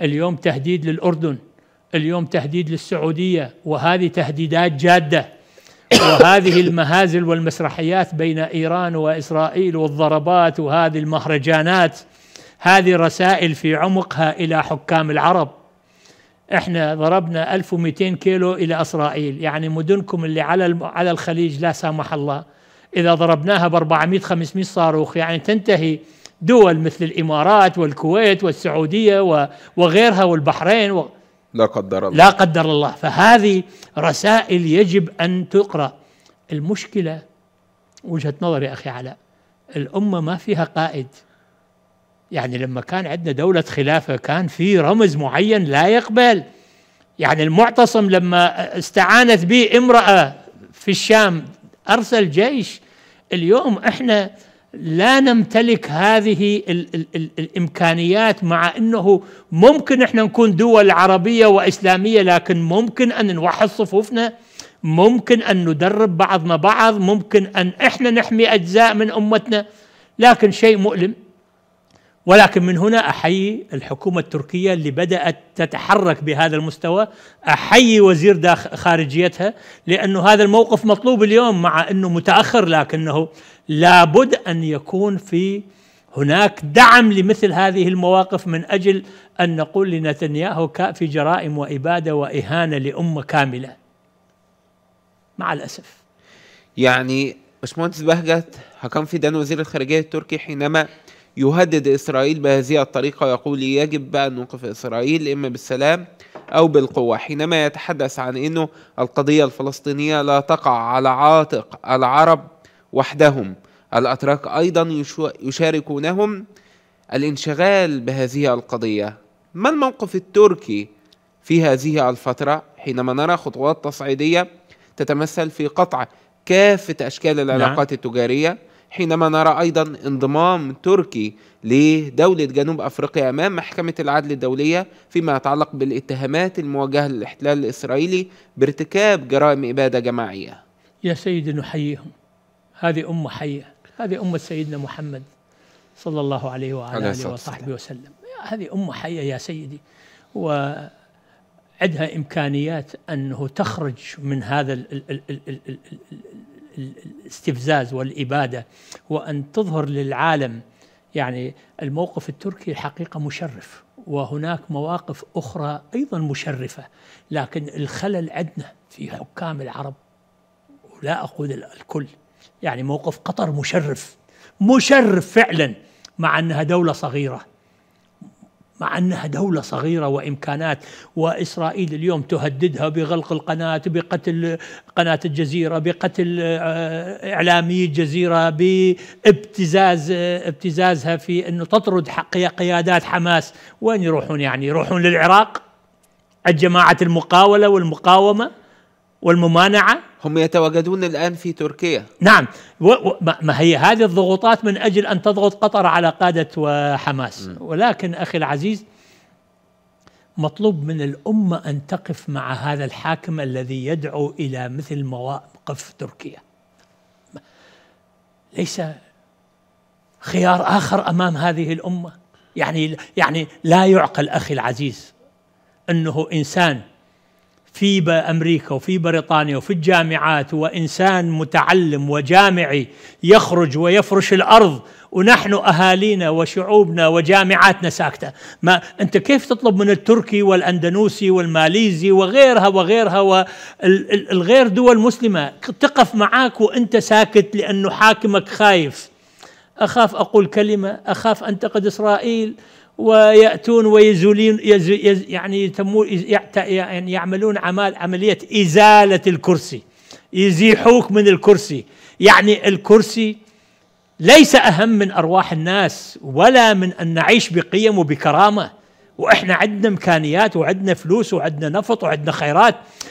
اليوم تهديد للأردن اليوم تهديد للسعودية وهذه تهديدات جادة وهذه المهازل والمسرحيات بين إيران وإسرائيل والضربات وهذه المهرجانات هذه رسائل في عمقها إلى حكام العرب احنا ضربنا 1200 كيلو إلى إسرائيل يعني مدنكم اللي على على الخليج لا سامح الله إذا ضربناها ب 400 500 صاروخ يعني تنتهي دول مثل الامارات والكويت والسعوديه وغيرها والبحرين و... لا قدر الله لا قدر الله فهذه رسائل يجب ان تقرا المشكله وجهه نظري اخي علاء الامه ما فيها قائد يعني لما كان عندنا دولة خلافة كان في رمز معين لا يقبل يعني المعتصم لما استعانت به امرأة في الشام أرسل جيش اليوم احنا لا نمتلك هذه الـ الـ الـ الامكانيات مع انه ممكن احنا نكون دول عربيه واسلاميه لكن ممكن ان نوحد صفوفنا ممكن ان ندرب بعضنا بعض ممكن ان احنا نحمي اجزاء من امتنا لكن شيء مؤلم ولكن من هنا احيي الحكومه التركيه اللي بدات تتحرك بهذا المستوى، احيي وزير داخل خارجيتها لانه هذا الموقف مطلوب اليوم مع انه متاخر لكنه لابد ان يكون في هناك دعم لمثل هذه المواقف من اجل ان نقول لنتنياهو في جرائم واباده واهانه لامه كامله. مع الاسف. يعني باشمهندس بهجت حكم في دان وزير الخارجيه التركي حينما يهدد إسرائيل بهذه الطريقة ويقول يجب أن نوقف إسرائيل إما بالسلام أو بالقوة حينما يتحدث عن أنه القضية الفلسطينية لا تقع على عاتق العرب وحدهم الأتراك أيضا يشاركونهم الانشغال بهذه القضية ما الموقف التركي في هذه الفترة حينما نرى خطوات تصعيدية تتمثل في قطع كافة أشكال نعم. العلاقات التجارية حينما نرى أيضا انضمام تركي لدولة جنوب أفريقيا أمام محكمة العدل الدولية فيما يتعلق بالاتهامات الموجهة للاحتلال الإسرائيلي بارتكاب جرائم إبادة جماعية يا سيدي نحييهم هذه أمة حية هذه أمة سيدنا محمد صلى الله عليه وعلى آله وصحبه وسلم هذه أمة حية يا سيدي و عندها امكانيات انه تخرج من هذا الاستفزاز والإبادة هو أن تظهر للعالم يعني الموقف التركي الحقيقة مشرف وهناك مواقف أخرى أيضا مشرفة لكن الخلل عندنا في حكام العرب ولا أقول الكل يعني موقف قطر مشرف مشرف فعلا مع أنها دولة صغيرة مع أنها دولة صغيرة وإمكانات وإسرائيل اليوم تهددها بغلق القناة بقتل قناة الجزيرة بقتل آه، إعلامي الجزيرة بابتزاز آه، ابتزازها في أنه تطرد قيادات حماس وين يروحون يعني يروحون للعراق الجماعة المقاولة والمقاومة والممانعه هم يتواجدون الان في تركيا نعم ما هي هذه الضغوطات من اجل ان تضغط قطر على قاده وحماس م. ولكن اخي العزيز مطلوب من الامه ان تقف مع هذا الحاكم الذي يدعو الى مثل مواقف تركيا ليس خيار اخر امام هذه الامه يعني يعني لا يعقل اخي العزيز انه انسان في امريكا وفي بريطانيا وفي الجامعات وانسان متعلم وجامعي يخرج ويفرش الارض ونحن اهالينا وشعوبنا وجامعاتنا ساكته، ما انت كيف تطلب من التركي والاندنوسي والماليزي وغيرها وغيرها والغير دول مسلمه تقف معاك وانت ساكت لانه حاكمك خايف. اخاف اقول كلمه، اخاف انتقد اسرائيل، ويأتون ويزولين يز يعني يعني يعملون عمال عملية إزالة الكرسي يزيحوك من الكرسي يعني الكرسي ليس أهم من أرواح الناس ولا من أن نعيش بقيم وبكرامة وإحنا عندنا إمكانيات وعندنا فلوس وعندنا نفط وعندنا خيرات